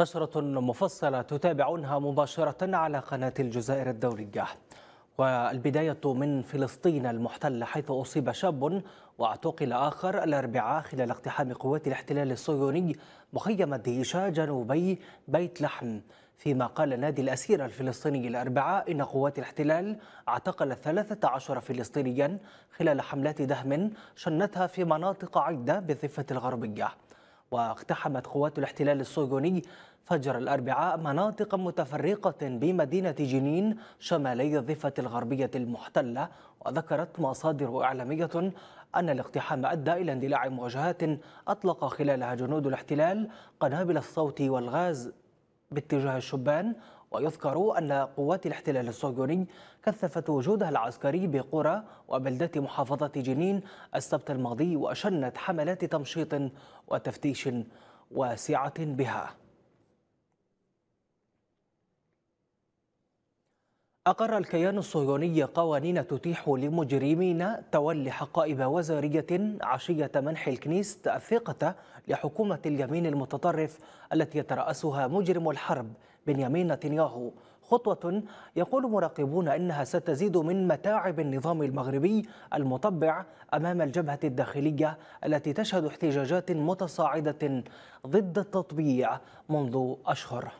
نشرة مفصلة تتابعونها مباشرة على قناة الجزائر الدولية والبداية من فلسطين المحتلة حيث أصيب شاب واعتقل آخر الأربعاء خلال اقتحام قوات الاحتلال الصهيوني مخيم الديشا جنوبي بيت لحم فيما قال نادي الأسير الفلسطيني الأربعاء إن قوات الاحتلال اعتقلت 13 فلسطينيا خلال حملات دهم شنتها في مناطق عدة بالضفة الغربية واقتحمت قوات الاحتلال الصهيوني فجر الأربعاء مناطق متفرقة بمدينة جنين شمالي الضفة الغربية المحتلة وذكرت مصادر إعلامية أن الاقتحام أدى إلى اندلاع مواجهات أطلق خلالها جنود الاحتلال قنابل الصوت والغاز باتجاه الشبان ويذكر أن قوات الاحتلال الصهيوني كثفت وجودها العسكري بقرى وبلدة محافظة جنين السبت الماضي وشنت حملات تمشيط وتفتيش واسعة بها أقر الكيان الصهيوني قوانين تتيح لمجرمين تولي حقائب وزارية عشية منح الكنيست الثقة لحكومة اليمين المتطرف التي يترأسها مجرم الحرب بنيامين نتنياهو خطوة يقول مراقبون إنها ستزيد من متاعب النظام المغربي المطبع أمام الجبهة الداخلية التي تشهد احتجاجات متصاعدة ضد التطبيع منذ أشهر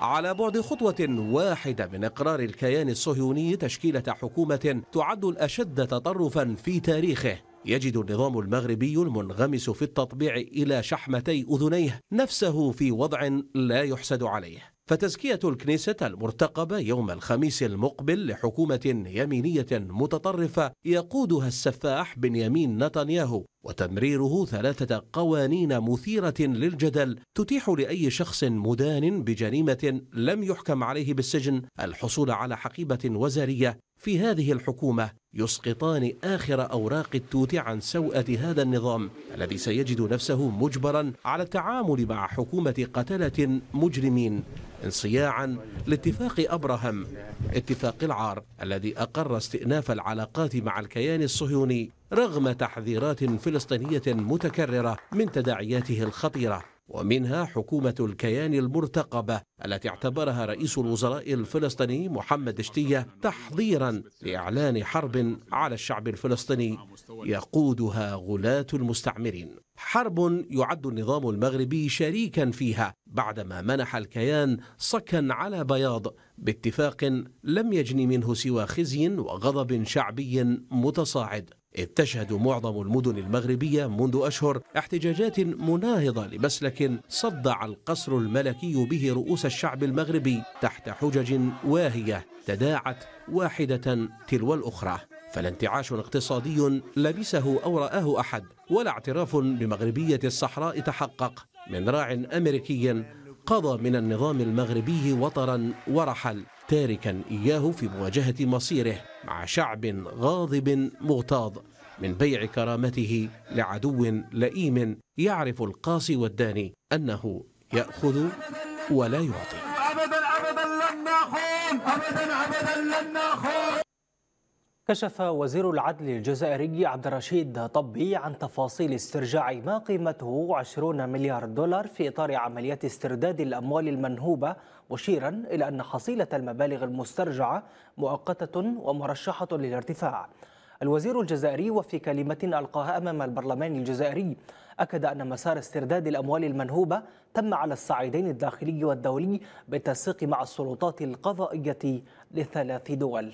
على بعد خطوة واحدة من إقرار الكيان الصهيوني تشكيلة حكومة تعد الأشد تطرفا في تاريخه يجد النظام المغربي المنغمس في التطبيع إلى شحمتي أذنيه نفسه في وضع لا يحسد عليه فتزكية الكنيسة المرتقبة يوم الخميس المقبل لحكومة يمينية متطرفة يقودها السفاح بنيامين نتنياهو وتمريره ثلاثة قوانين مثيرة للجدل تتيح لأي شخص مدان بجريمة لم يحكم عليه بالسجن الحصول على حقيبة وزارية في هذه الحكومة يسقطان آخر أوراق التوت عن سوءة هذا النظام الذي سيجد نفسه مجبرا على التعامل مع حكومة قتلة مجرمين انصياعا لاتفاق أبراهام اتفاق العار الذي أقر استئناف العلاقات مع الكيان الصهيوني رغم تحذيرات فلسطينية متكررة من تداعياته الخطيرة ومنها حكومة الكيان المرتقبة التي اعتبرها رئيس الوزراء الفلسطيني محمد اشتية تحضيرا لإعلان حرب على الشعب الفلسطيني يقودها غلاة المستعمرين حرب يعد النظام المغربي شريكا فيها بعدما منح الكيان صكا على بياض باتفاق لم يجني منه سوى خزي وغضب شعبي متصاعد إذ تشهد معظم المدن المغربية منذ أشهر احتجاجات مناهضة لمسلك صدع القصر الملكي به رؤوس الشعب المغربي تحت حجج واهية تداعت واحدة تلو الأخرى فلا انتعاش اقتصادي لبسه أو رآه أحد ولا اعتراف بمغربية الصحراء تحقق من راع أمريكي قضى من النظام المغربي وطرا ورحل تاركا إياه في مواجهة مصيره مع شعب غاضب مغتاظ من بيع كرامته لعدو لئيم يعرف القاصي والداني أنه يأخذ ولا يعطي أبدا أبدا لن نخون أبدا أبدا لن نخون كشف وزير العدل الجزائري عبد الرشيد طبي عن تفاصيل استرجاع ما قيمته 20 مليار دولار في إطار عمليات استرداد الأموال المنهوبة مشيرا إلى أن حصيلة المبالغ المسترجعة مؤقتة ومرشحة للارتفاع الوزير الجزائري وفي كلمة ألقاها أمام البرلمان الجزائري أكد أن مسار استرداد الأموال المنهوبة تم على الصعيدين الداخلي والدولي بالتنسيق مع السلطات القضائية لثلاث دول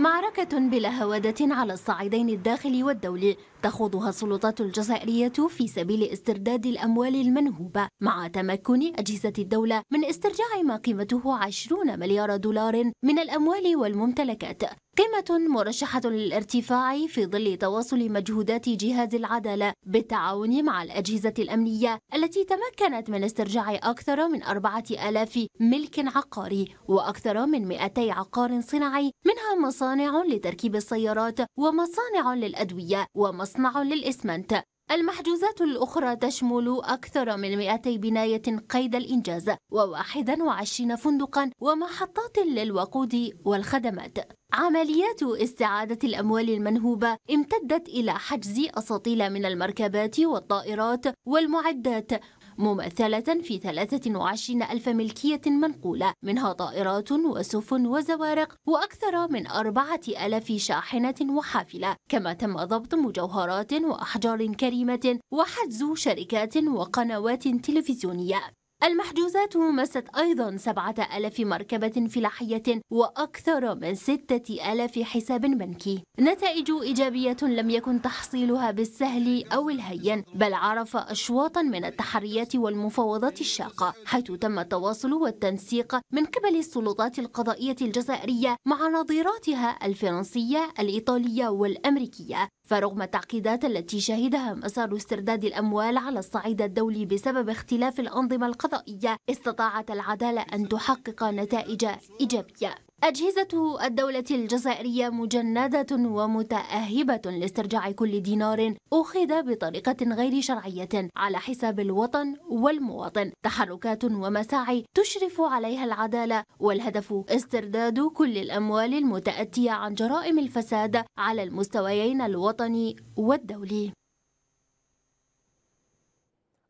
معركة بلا هوادة على الصعيدين الداخلي والدولي تخوضها السلطات الجزائرية في سبيل استرداد الأموال المنهوبة مع تمكن أجهزة الدولة من استرجاع ما قيمته 20 مليار دولار من الأموال والممتلكات قمة مرشحة للارتفاع في ظل تواصل مجهودات جهاز العدالة بالتعاون مع الأجهزة الأمنية التي تمكنت من استرجاع أكثر من 4000 ملك عقاري وأكثر من 200 عقار صناعي منها مصانع لتركيب السيارات ومصانع للأدوية ومصنع للإسمنت المحجوزات الأخرى تشمل أكثر من 200 بناية قيد الإنجاز و21 فندقا ومحطات للوقود والخدمات عمليات استعادة الأموال المنهوبة امتدت إلى حجز أساطيل من المركبات والطائرات والمعدات ممثلة في 23 ألف ملكية منقولة منها طائرات وسفن وزوارق وأكثر من 4000 شاحنة وحافلة كما تم ضبط مجوهرات وأحجار كريمة وحجز شركات وقنوات تلفزيونية المحجوزات مست أيضا سبعة ألف مركبة فلاحية وأكثر من ستة ألاف حساب بنكي نتائج إيجابية لم يكن تحصيلها بالسهل أو الهين بل عرف أشواطا من التحريات والمفاوضات الشاقة حيث تم التواصل والتنسيق من قبل السلطات القضائية الجزائرية مع نظيراتها الفرنسية الإيطالية والأمريكية فرغم التعقيدات التي شهدها مسار استرداد الأموال على الصعيد الدولي بسبب اختلاف الأنظمة القضائية استطاعت العدالة أن تحقق نتائج إيجابية أجهزة الدولة الجزائرية مجندة ومتأهبة لاسترجاع كل دينار أخذ بطريقة غير شرعية على حساب الوطن والمواطن تحركات ومساعي تشرف عليها العدالة والهدف استرداد كل الأموال المتأتية عن جرائم الفساد على المستويين الوطني والدولي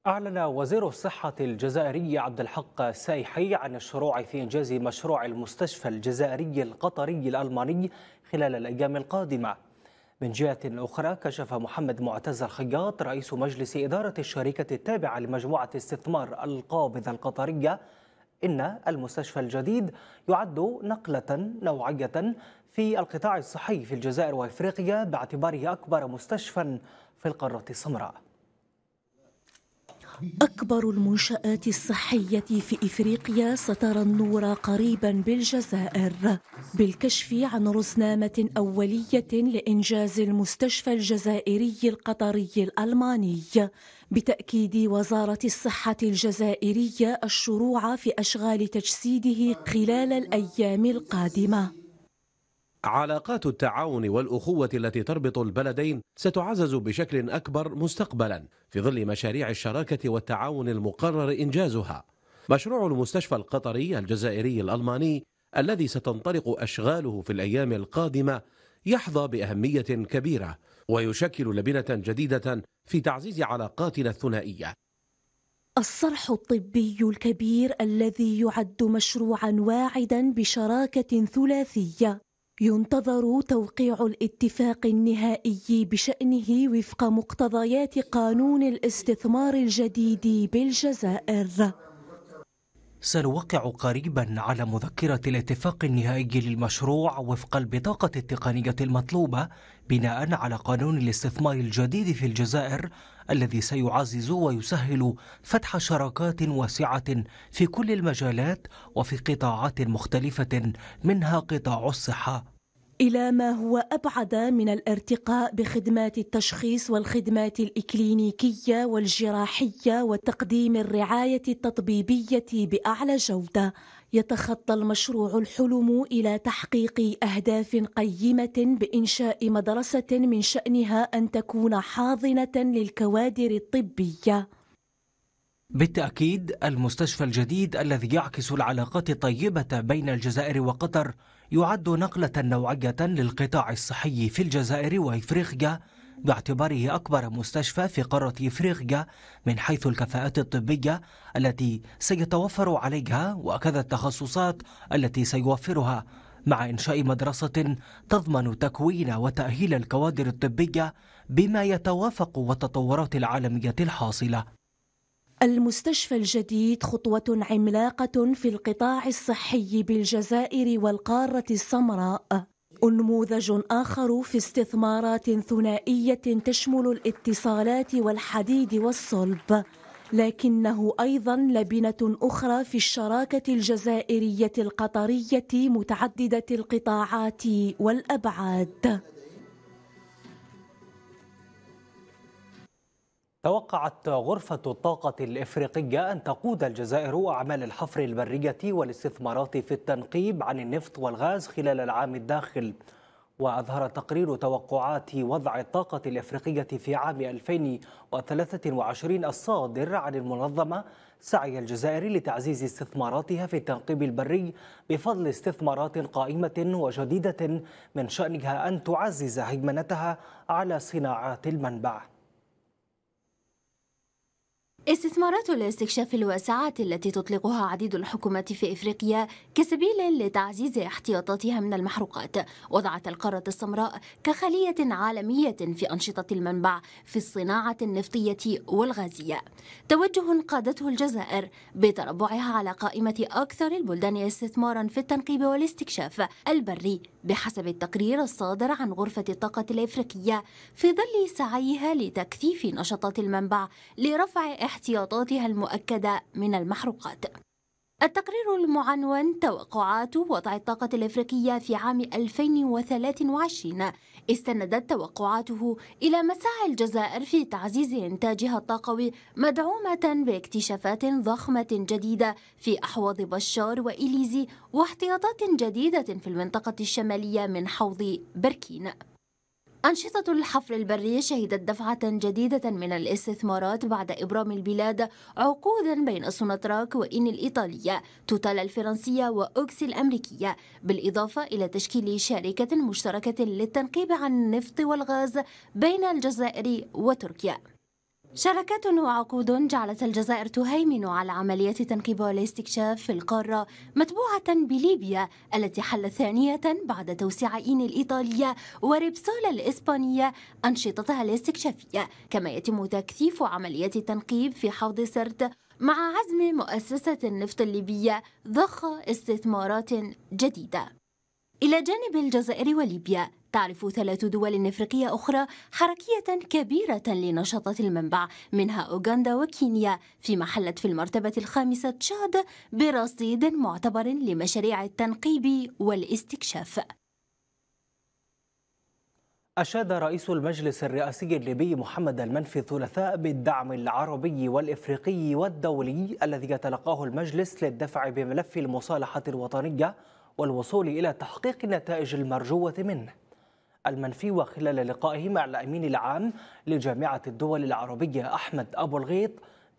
أعلن وزير الصحة الجزائري عبد الحق سايحي عن الشروع في إنجاز مشروع المستشفى الجزائري القطري الألماني خلال الأيام القادمة. من جهة أخرى كشف محمد معتز الخياط رئيس مجلس إدارة الشركة التابعة لمجموعة استثمار القابضة القطرية إن المستشفى الجديد يعد نقلة نوعية في القطاع الصحي في الجزائر وإفريقيا باعتباره أكبر مستشفى في القارة السمراء. أكبر المنشآت الصحية في إفريقيا سترى النور قريبا بالجزائر بالكشف عن رزنامة أولية لإنجاز المستشفى الجزائري القطري الألماني بتأكيد وزارة الصحة الجزائرية الشروع في أشغال تجسيده خلال الأيام القادمة علاقات التعاون والأخوة التي تربط البلدين ستعزز بشكل أكبر مستقبلا في ظل مشاريع الشراكة والتعاون المقرر إنجازها مشروع المستشفى القطري الجزائري الألماني الذي ستنطلق أشغاله في الأيام القادمة يحظى بأهمية كبيرة ويشكل لبنة جديدة في تعزيز علاقاتنا الثنائية الصرح الطبي الكبير الذي يعد مشروعا واعدا بشراكه ثلاثيه ينتظر توقيع الاتفاق النهائي بشأنه وفق مقتضيات قانون الاستثمار الجديد بالجزائر سنوقع قريبا على مذكرة الاتفاق النهائي للمشروع وفق البطاقة التقنية المطلوبة بناء على قانون الاستثمار الجديد في الجزائر الذي سيعزز ويسهل فتح شراكات واسعة في كل المجالات وفي قطاعات مختلفة منها قطاع الصحة إلى ما هو أبعد من الارتقاء بخدمات التشخيص والخدمات الإكلينيكية والجراحية وتقديم الرعاية التطبيبية بأعلى جودة يتخطى المشروع الحلم إلى تحقيق أهداف قيمة بإنشاء مدرسة من شأنها أن تكون حاضنة للكوادر الطبية بالتأكيد المستشفى الجديد الذي يعكس العلاقات الطيبة بين الجزائر وقطر يعد نقلة نوعية للقطاع الصحي في الجزائر وإفريقيا باعتباره أكبر مستشفى في قارة إفريقيا من حيث الكفاءات الطبية التي سيتوفر عليها وكذا التخصصات التي سيوفرها مع إنشاء مدرسة تضمن تكوين وتأهيل الكوادر الطبية بما يتوافق والتطورات العالمية الحاصلة المستشفى الجديد خطوة عملاقة في القطاع الصحي بالجزائر والقارة السمراء أنموذج آخر في استثمارات ثنائية تشمل الاتصالات والحديد والصلب لكنه أيضا لبنة أخرى في الشراكة الجزائرية القطرية متعددة القطاعات والأبعاد توقعت غرفة الطاقة الإفريقية أن تقود الجزائر أعمال الحفر البرية والاستثمارات في التنقيب عن النفط والغاز خلال العام الداخل وأظهر تقرير توقعات وضع الطاقة الإفريقية في عام 2023 الصادر عن المنظمة سعي الجزائر لتعزيز استثماراتها في التنقيب البري بفضل استثمارات قائمة وجديدة من شأنها أن تعزز هيمنتها على صناعات المنبع استثمارات الاستكشاف الواسعة التي تطلقها عديد الحكومات في إفريقيا كسبيل لتعزيز احتياطاتها من المحروقات وضعت القارة السمراء كخلية عالمية في أنشطة المنبع في الصناعة النفطية والغازية توجه قادته الجزائر بتربعها على قائمة أكثر البلدان استثمارا في التنقيب والاستكشاف البري بحسب التقرير الصادر عن غرفة الطاقة الإفريقية في ظل سعيها لتكثيف نشاطات المنبع لرفع احتياطاتها المؤكدة من المحروقات التقرير المعنون توقعات وضع الطاقة الإفريقية في عام 2023 استندت توقعاته إلى مساعي الجزائر في تعزيز إنتاجها الطاقوي مدعومة باكتشافات ضخمة جديدة في أحواض بشار وإليزي واحتياطات جديدة في المنطقة الشمالية من حوض بركين أنشطة الحفر البري شهدت دفعة جديدة من الاستثمارات بعد إبرام البلاد عقودا بين سوناتراك وإن الإيطالية توتال الفرنسية وأوكس الأمريكية بالإضافة إلى تشكيل شركة مشتركة للتنقيب عن النفط والغاز بين الجزائر وتركيا شراكات وعقود جعلت الجزائر تهيمن على عملية تنقيب والاستكشاف في القارة متبوعة بليبيا التي حلت ثانية بعد توسيع إين الإيطالية وربسول الإسبانية أنشطتها الاستكشافية كما يتم تكثيف عملية التنقيب في حوض سرت مع عزم مؤسسة النفط الليبية ضخ استثمارات جديدة إلى جانب الجزائر وليبيا تعرف ثلاث دول افريقيه اخرى حركيه كبيره لنشاطات المنبع منها اوغندا وكينيا في محلة في المرتبه الخامسه تشاد برصيد معتبر لمشاريع التنقيب والاستكشاف أشاد رئيس المجلس الرئاسي الليبي محمد المنفي الثلاثاء بالدعم العربي والإفريقي والدولي الذي يتلقاه المجلس للدفع بملف المصالحة الوطنية والوصول إلى تحقيق النتائج المرجوة منه المنفي وخلال لقائه مع الأمين العام لجامعة الدول العربية أحمد أبو الغيط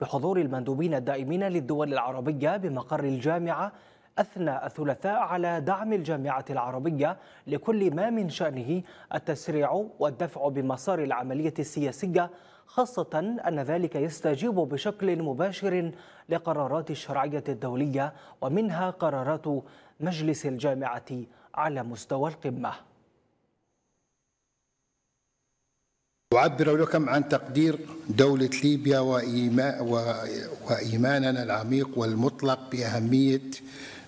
بحضور المندوبين الدائمين للدول العربية بمقر الجامعة أثنى الثلاثاء على دعم الجامعة العربية لكل ما من شأنه التسريع والدفع بمسار العملية السياسية خاصة أن ذلك يستجيب بشكل مباشر لقرارات الشرعية الدولية ومنها قرارات مجلس الجامعة على مستوى القمة أعبر لكم عن تقدير دولة ليبيا وإيماننا العميق والمطلق بأهمية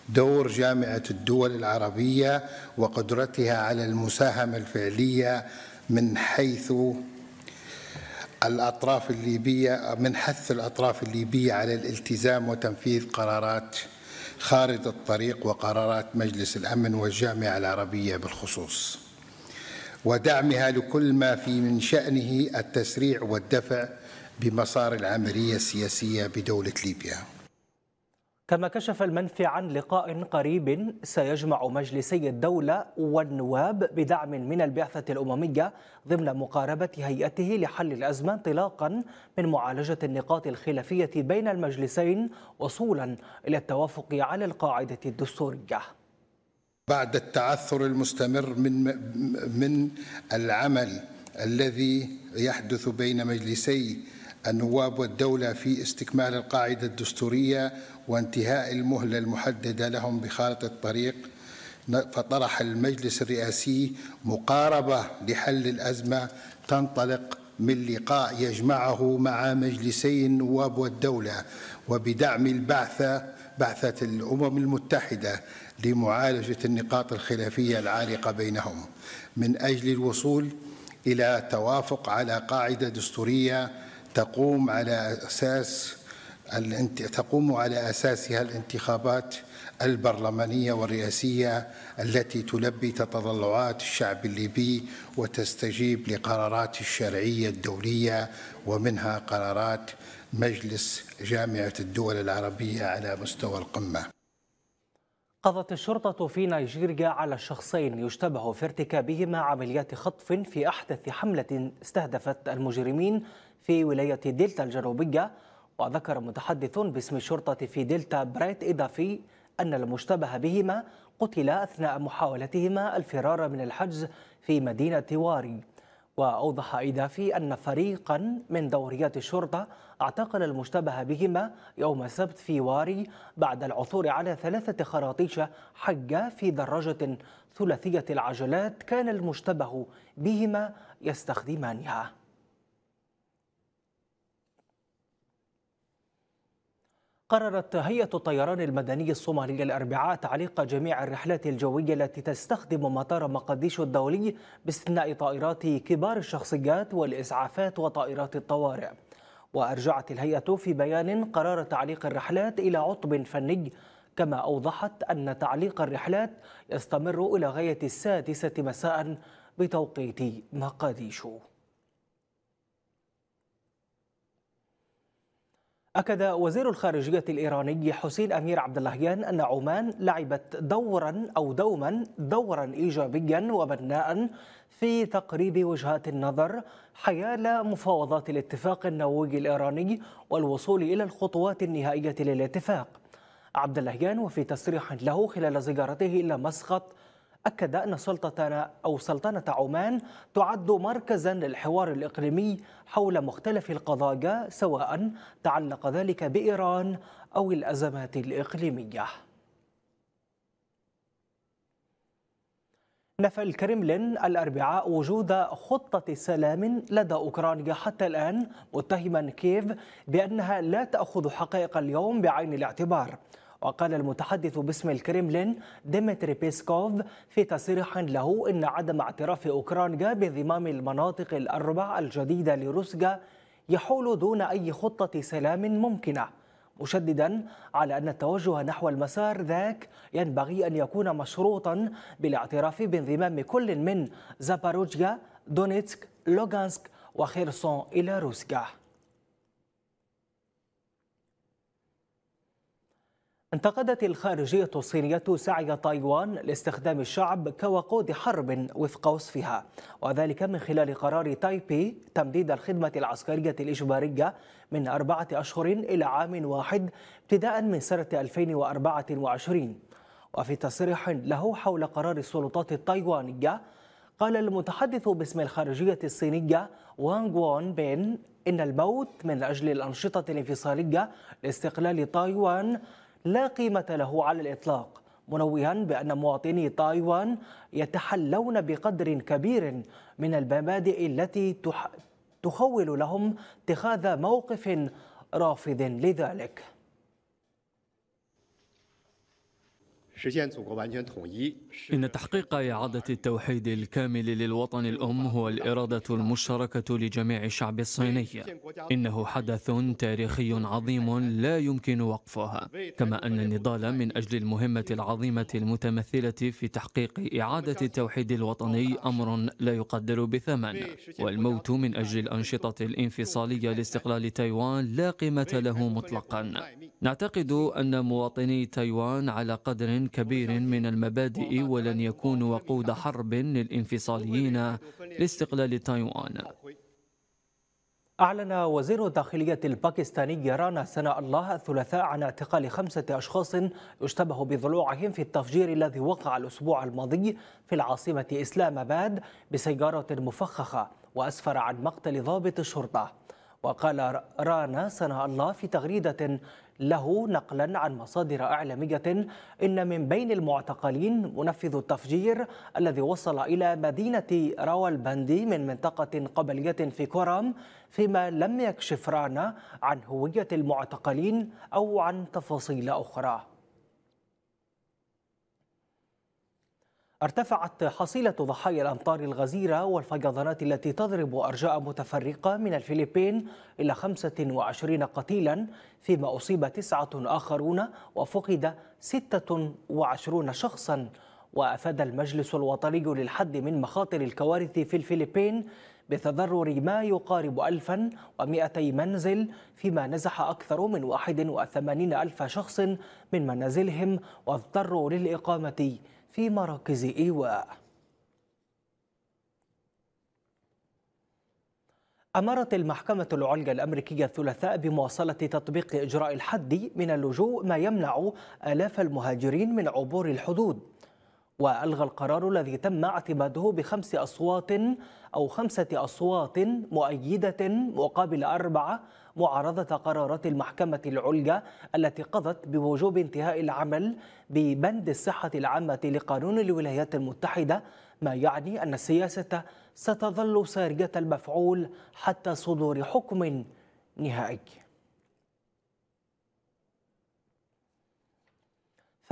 دور جامعة الدول العربية وقدرتها على المساهمة الفعلية من حيث الأطراف الليبية من حث الأطراف الليبية على الالتزام وتنفيذ قرارات خارطة الطريق وقرارات مجلس الأمن والجامعة العربية بالخصوص ودعمها لكل ما في من شأنه التسريع والدفع بمسار العملية السياسية بدولة ليبيا كما كشف المنفي عن لقاء قريب سيجمع مجلسي الدولة والنواب بدعم من البعثة الأممية ضمن مقاربة هيئته لحل الأزمة انطلاقا من معالجة النقاط الخلافية بين المجلسين وصولا إلى التوافق على القاعدة الدستورية بعد التعثر المستمر من من العمل الذي يحدث بين مجلسي النواب والدولة في استكمال القاعدة الدستورية وانتهاء المهلة المحددة لهم بخارطة الطريق فطرح المجلس الرئاسي مقاربة لحل الأزمة تنطلق من لقاء يجمعه مع مجلسي النواب والدولة وبدعم البعثة بعثة الأمم المتحدة لمعالجة النقاط الخلافية العالقة بينهم من أجل الوصول إلى توافق على قاعدة دستورية تقوم على أساس تقوم على أساسها الانتخابات البرلمانية والرئاسية التي تلبي تطلعات الشعب الليبي وتستجيب لقرارات الشرعية الدولية ومنها قرارات مجلس جامعة الدول العربية على مستوى القمة قضت الشرطة في نيجيريا على شخصين يشتبه في ارتكابهما عمليات خطف في أحدث حملة استهدفت المجرمين في ولاية دلتا الجنوبية وذكر متحدث باسم الشرطة في دلتا بريت إضافي أن المشتبه بهما قتل أثناء محاولتهما الفرار من الحجز في مدينة واري وأوضح إضافي أن فريقا من دوريات الشرطة اعتقل المشتبه بهما يوم السبت في واري بعد العثور على ثلاثة خراطيش حجة في دراجة ثلاثية العجلات كان المشتبه بهما يستخدمانها قررت هيئة الطيران المدني الصومالية الأربعاء تعليق جميع الرحلات الجوية التي تستخدم مطار مقديشو الدولي باستثناء طائرات كبار الشخصيات والإسعافات وطائرات الطوارئ وأرجعت الهيئة في بيان قرار تعليق الرحلات إلى عطب فني كما أوضحت أن تعليق الرحلات يستمر إلى غاية السادسة مساء بتوقيت مقاديشو أكد وزير الخارجية الإيراني حسين أمير عبد اللهيان أن عمان لعبت دورا أو دوما دورا إيجابيا وبناء في تقريب وجهات النظر حيال مفاوضات الاتفاق النووي الإيراني والوصول إلى الخطوات النهائية للاتفاق. عبد اللهيان وفي تصريح له خلال زيارته إلى مسقط أكد أن سلطة أو سلطنة عمان تعد مركزا للحوار الإقليمي حول مختلف القضايا سواء تعلق ذلك بإيران أو الأزمات الإقليمية نفى الكرملين الأربعاء وجود خطة سلام لدى أوكرانيا حتى الآن متهما كييف بأنها لا تأخذ حقائق اليوم بعين الاعتبار وقال المتحدث باسم الكرملين ديمتري بيسكوف في تصريح له إن عدم اعتراف أوكرانيا بانضمام المناطق الأربع الجديدة لروسيا يحول دون أي خطة سلام ممكنة مشددا على أن التوجه نحو المسار ذاك ينبغي أن يكون مشروطا بالاعتراف بانضمام كل من زاباروجيا دونيتسك لوغانسك وخيرسون إلى روسيا انتقدت الخارجية الصينية سعي تايوان لاستخدام الشعب كوقود حرب وفق وصفها وذلك من خلال قرار تايبي تمديد الخدمة العسكرية الإجبارية من أربعة أشهر إلى عام واحد ابتداء من سنة 2024 وفي تصريح له حول قرار السلطات التايوانية قال المتحدث باسم الخارجية الصينية وانغ وون بين إن الموت من أجل الأنشطة الانفصالية لاستقلال تايوان لا قيمة له على الإطلاق منوها بأن مواطني تايوان يتحلون بقدر كبير من المبادئ التي تخول لهم اتخاذ موقف رافض لذلك إن تحقيق إعادة التوحيد الكامل للوطن الأم هو الإرادة المشتركة لجميع الشعب الصيني إنه حدث تاريخي عظيم لا يمكن وقفه كما أن النضال من أجل المهمة العظيمة المتمثلة في تحقيق إعادة التوحيد الوطني أمر لا يقدر بثمن والموت من أجل الأنشطة الانفصالية لاستقلال تايوان لا قيمة له مطلقا نعتقد أن مواطني تايوان على قدر كبير من المبادئ ولن يكون وقود حرب للانفصاليين لاستقلال تايوان أعلن وزير الداخلية الباكستاني رانا سناء الله الثلاثاء عن اعتقال خمسة أشخاص يشتبه بضلوعهم في التفجير الذي وقع الأسبوع الماضي في العاصمة إسلام آباد بسيارة مفخخة وأسفر عن مقتل ضابط الشرطة وقال رانا سناء الله في تغريدة له نقلا عن مصادر إعلامية إن من بين المعتقلين منفذ التفجير الذي وصل إلى مدينة راولبندي من منطقة قبلية في كورام فيما لم يكشف رانا عن هوية المعتقلين أو عن تفاصيل أخرى ارتفعت حصيلة ضحايا الأمطار الغزيرة والفيضانات التي تضرب أرجاء متفرقة من الفلبين إلى 25 قتيلا فيما أصيب تسعة آخرون وفقد 26 شخصا وأفاد المجلس الوطني للحد من مخاطر الكوارث في الفلبين بتضرر ما يقارب 1200 منزل فيما نزح أكثر من 81 ألف شخص من منازلهم واضطروا للإقامة في مراكز إيواء أمرت المحكمة العليا الأمريكية الثلاثاء بمواصلة تطبيق إجراء الحد من اللجوء ما يمنع آلاف المهاجرين من عبور الحدود وألغى القرار الذي تم اعتماده بخمس أصوات أو خمسة أصوات مؤيدة مقابل أربعة معارضة قرارات المحكمة العليا التي قضت بوجوب انتهاء العمل ببند الصحة العامة لقانون الولايات المتحدة ما يعني أن السياسة ستظل سارية المفعول حتى صدور حكم نهائي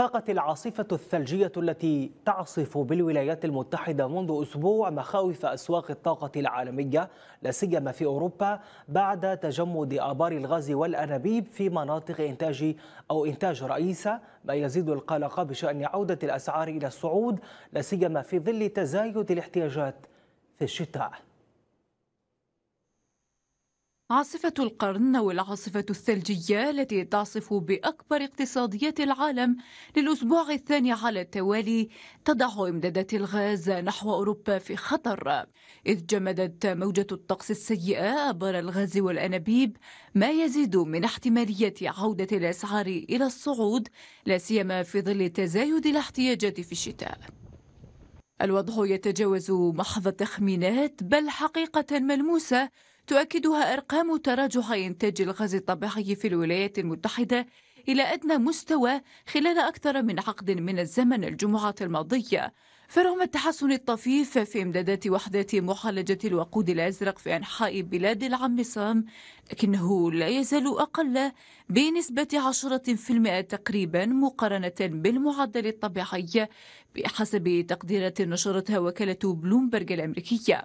فاقت العاصفة الثلجية التي تعصف بالولايات المتحدة منذ أسبوع مخاوف أسواق الطاقة العالمية لا سيما في أوروبا بعد تجمد آبار الغاز والأنابيب في مناطق إنتاج أو إنتاج رئيسة ما يزيد القلق بشأن عودة الأسعار إلى الصعود لا سيما في ظل تزايد الاحتياجات في الشتاء عاصفة القرن والعاصفة الثلجية التي تعصف بأكبر اقتصاديات العالم للأسبوع الثاني على التوالي تضع إمدادات الغاز نحو أوروبا في خطر إذ جمدت موجة الطقس السيئة أبار الغاز والأنابيب ما يزيد من احتمالية عودة الأسعار إلى الصعود لا سيما في ظل تزايد الاحتياجات في الشتاء الوضع يتجاوز محض التخمينات بل حقيقة ملموسة تؤكدها أرقام تراجع إنتاج الغاز الطبيعي في الولايات المتحدة إلى أدنى مستوى خلال أكثر من عقد من الزمن الجمعة الماضية فرغم التحسن الطفيف في إمدادات وحدات محلجة الوقود الأزرق في أنحاء بلاد العم صام لكنه لا يزال أقل بنسبة 10% تقريبا مقارنة بالمعدل الطبيعي بحسب تقديرات نشرتها وكالة بلومبرج الأمريكية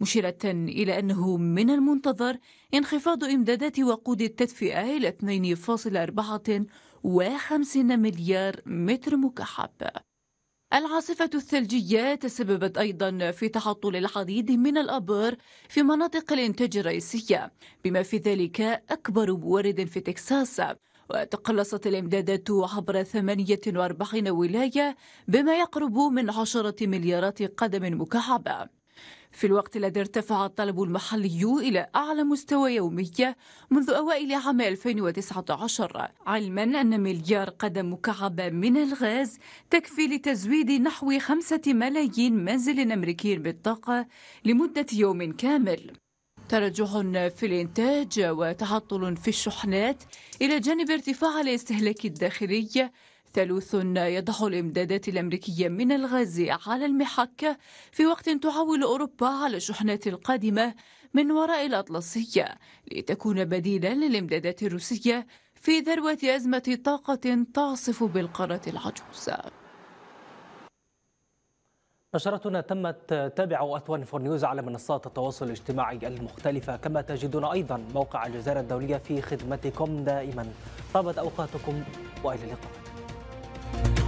مشيرة إلى أنه من المنتظر انخفاض إمدادات وقود التدفئة إلى 2.54 مليار متر مكعب العاصفة الثلجية تسببت أيضا في تحطل العديد من الأبار في مناطق الإنتاج الرئيسية بما في ذلك أكبر مورد في تكساس وتقلصت الإمدادات عبر 48 ولاية بما يقرب من 10 مليارات قدم مكعبة في الوقت الذي ارتفع الطلب المحلي إلى أعلى مستوى يومي منذ أوائل عام 2019 علما أن مليار قدم مكعب من الغاز تكفي لتزويد نحو خمسة ملايين منزل أمريكي بالطاقة لمدة يوم كامل تراجع في الإنتاج وتعطل في الشحنات إلى جانب ارتفاع الاستهلاك الداخلي ثالوث يضع الإمدادات الأمريكية من الغاز على المحك في وقت تعول أوروبا على الشحنات القادمة من وراء الأطلسية لتكون بديلا للإمدادات الروسية في ذروة أزمة طاقة تعصف بالقارة العجوز نشرتنا تمت تابعوا أثوان فور نيوز على منصات التواصل الاجتماعي المختلفة كما تجدون أيضا موقع الجزيرة الدولية في خدمتكم دائما طابت أوقاتكم وإلى اللقاء Thank you.